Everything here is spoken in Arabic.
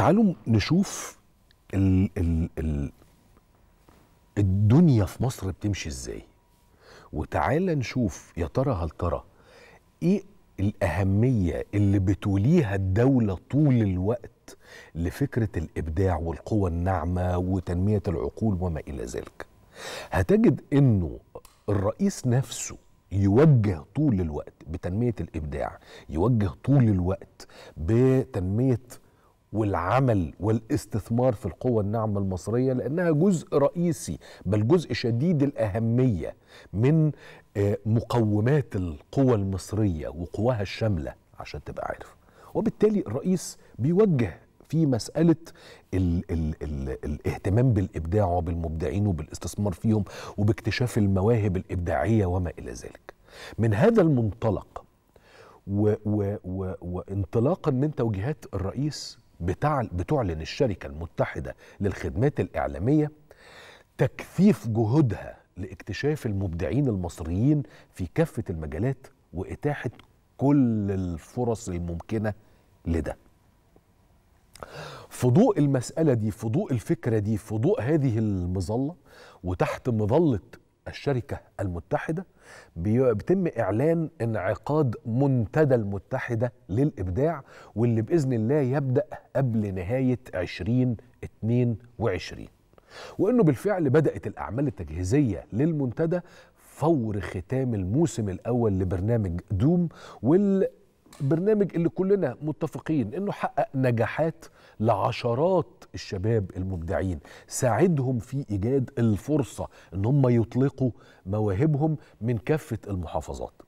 تعالوا نشوف الـ الـ الـ الدنيا في مصر بتمشي ازاي وتعالى نشوف يا ترى هل ترى ايه الأهمية اللي بتوليها الدولة طول الوقت لفكرة الإبداع والقوة الناعمة وتنمية العقول وما إلى ذلك هتجد أنه الرئيس نفسه يوجه طول الوقت بتنمية الإبداع يوجه طول الوقت بتنمية والعمل والاستثمار في القوى الناعمة المصرية لأنها جزء رئيسي بل جزء شديد الأهمية من آه، مقومات القوى المصرية وقواها الشاملة عشان تبقى عارف وبالتالي الرئيس بيوجه في مسألة الـ الـ الـ الاهتمام بالإبداع وبالمبدعين وبالاستثمار فيهم وباكتشاف المواهب الإبداعية وما إلى ذلك من هذا المنطلق و و و وانطلاقا من توجيهات الرئيس بتعلن الشركة المتحدة للخدمات الإعلامية تكثيف جهودها لاكتشاف المبدعين المصريين في كافة المجالات وإتاحة كل الفرص الممكنة لده في ضوء المسألة دي في ضوء الفكرة دي في ضوء هذه المظلة وتحت مظلة الشركة المتحدة بيتم إعلان انعقاد منتدى المتحدة للإبداع واللي بإذن الله يبدأ قبل نهاية 2022 وإنه بالفعل بدأت الأعمال التجهيزية للمنتدى فور ختام الموسم الأول لبرنامج دوم وال برنامج اللي كلنا متفقين انه حقق نجاحات لعشرات الشباب المبدعين ساعدهم في إيجاد الفرصة أن هم يطلقوا مواهبهم من كافة المحافظات